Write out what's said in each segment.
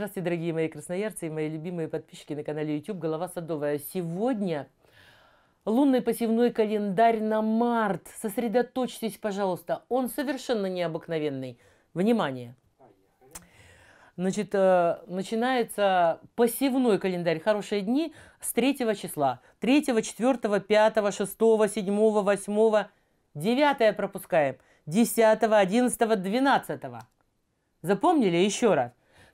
Здравствуйте, дорогие мои красноярцы и мои любимые подписчики на канале YouTube «Голова садовая». Сегодня лунный посевной календарь на март. Сосредоточьтесь, пожалуйста. Он совершенно необыкновенный. Внимание! Значит, э, начинается посевной календарь «Хорошие дни» с 3 числа. 3, 4, 5, 6, 7, 8, 9 пропускаем. 10, 11, 12. Запомнили еще раз?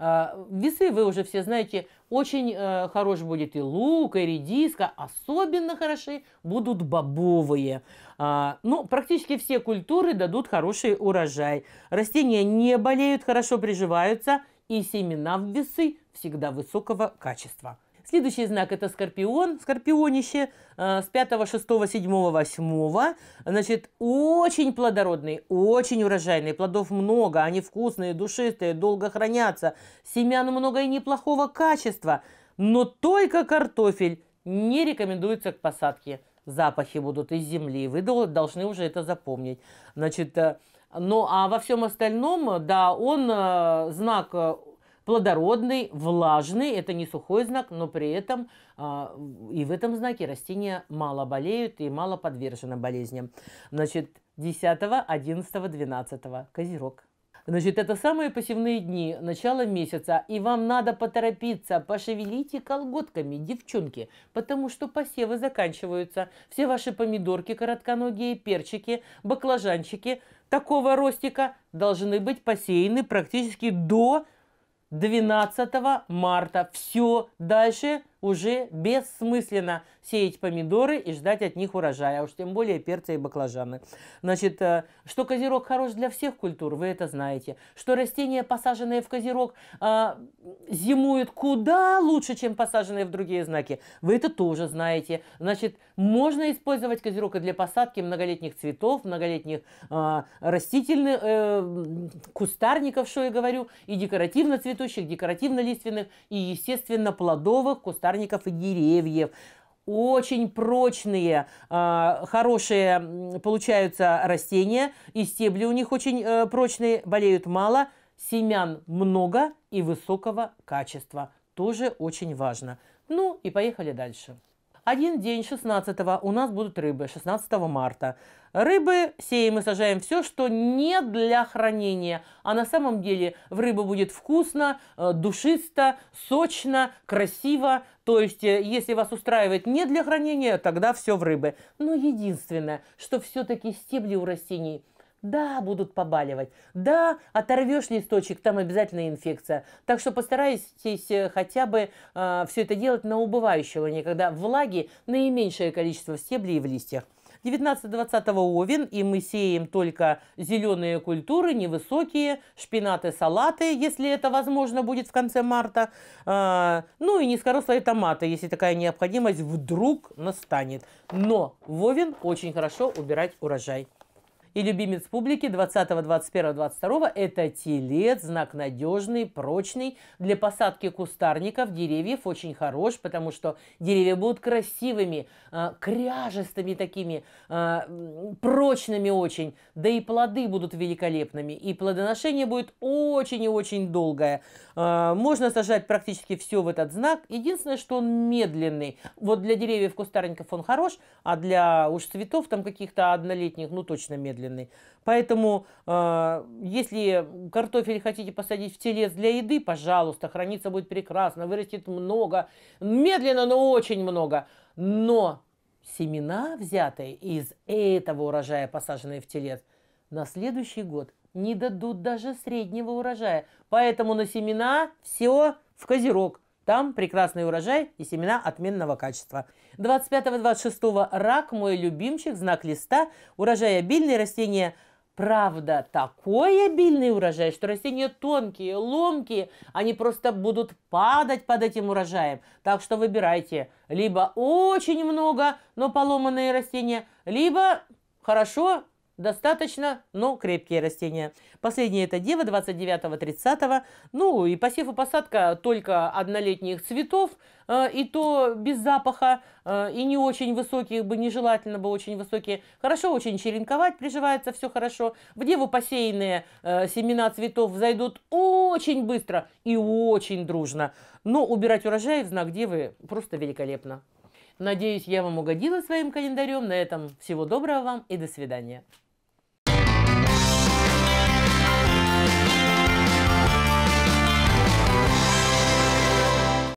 А, весы вы уже все знаете, очень э, хорош будет и лук, и редиска, особенно хороши будут бобовые. А, ну, практически все культуры дадут хороший урожай. Растения не болеют, хорошо приживаются, и семена в весы всегда высокого качества. Следующий знак это скорпион, скорпионище э, с 5, 6, 7, 8. Значит, очень плодородный, очень урожайный. Плодов много, они вкусные, душистые, долго хранятся. Семян много и неплохого качества. Но только картофель не рекомендуется к посадке. Запахи будут из земли, вы должны уже это запомнить. Значит, э, ну а во всем остальном, да, он э, знак плодородный, влажный, это не сухой знак, но при этом а, и в этом знаке растения мало болеют и мало подвержены болезням. Значит, 10, 11, 12, козерог. Значит, это самые посевные дни, начало месяца, и вам надо поторопиться, пошевелите колготками, девчонки, потому что посевы заканчиваются. Все ваши помидорки, коротконогие, перчики, баклажанчики такого ростика должны быть посеяны практически до 12 марта. Все, дальше уже бессмысленно сеять помидоры и ждать от них урожая, а уж тем более перцы и баклажаны. Значит, э, что козерог хорош для всех культур, вы это знаете. Что растения, посаженные в козерог, э, зимуют куда лучше, чем посаженные в другие знаки, вы это тоже знаете. Значит, можно использовать козерог и для посадки многолетних цветов, многолетних э, растительных кустарников, что я говорю, и декоративно цветущих, декоративно лиственных, и, естественно, плодовых кустарников кустарников и деревьев. Очень прочные, а, хорошие получаются растения, и стебли у них очень э, прочные, болеют мало, семян много и высокого качества. Тоже очень важно. Ну и поехали дальше один день, 16 у нас будут рыбы, 16 марта. Рыбы сеем и сажаем все, что не для хранения. А на самом деле в рыбу будет вкусно, э, душисто, сочно, красиво. То есть, э, если вас устраивает не для хранения, тогда все в рыбы. Но единственное, что все-таки стебли у растений – да, будут побаливать. Да, оторвешь листочек, там обязательно инфекция. Так что постарайтесь э, хотя бы э, все это делать на убывающего, когда влаги наименьшее количество в стебле и в листьях. 19-20 овен, и мы сеем только зеленые культуры, невысокие, шпинаты, салаты, если это возможно будет в конце марта, а, ну и низкорослые томаты, если такая необходимость вдруг настанет. Но в овен очень хорошо убирать урожай. И любимец публики 20, 21, 22 – это телец, знак надежный, прочный. Для посадки кустарников, деревьев очень хорош, потому что деревья будут красивыми, а, кряжестыми такими, а, прочными очень. Да и плоды будут великолепными. И плодоношение будет очень и очень долгое. А, можно сажать практически все в этот знак. Единственное, что он медленный. Вот для деревьев кустарников он хорош, а для уж цветов там каких-то однолетних, ну точно медленный приготовленный. Поэтому, э, если картофель хотите посадить в телец для еды, пожалуйста, храниться будет прекрасно, вырастет много, медленно, но очень много. Но семена, взятые из этого урожая, посаженные в телец, на следующий год не дадут даже среднего урожая. Поэтому на семена все в козерог – там прекрасный урожай и семена отменного качества. 25-26 рак – мой любимчик, знак листа. Урожай обильный, растение. Правда, такой обильный урожай, что растения тонкие, ломкие, они просто будут падать под этим урожаем. Так что выбирайте либо очень много, но поломанные растения, либо хорошо, достаточно, но крепкие растения. Последнее это дева 29-30. Ну и посев и посадка только однолетних цветов, э, и то без запаха, э, и не очень высокие бы, нежелательно бы очень высокие. Хорошо очень черенковать, приживается все хорошо. В деву посеянные э, семена цветов зайдут очень быстро и очень дружно. Но убирать урожай в знак девы просто великолепно. Надеюсь, я вам угодила своим календарем. На этом всего доброго вам и до свидания.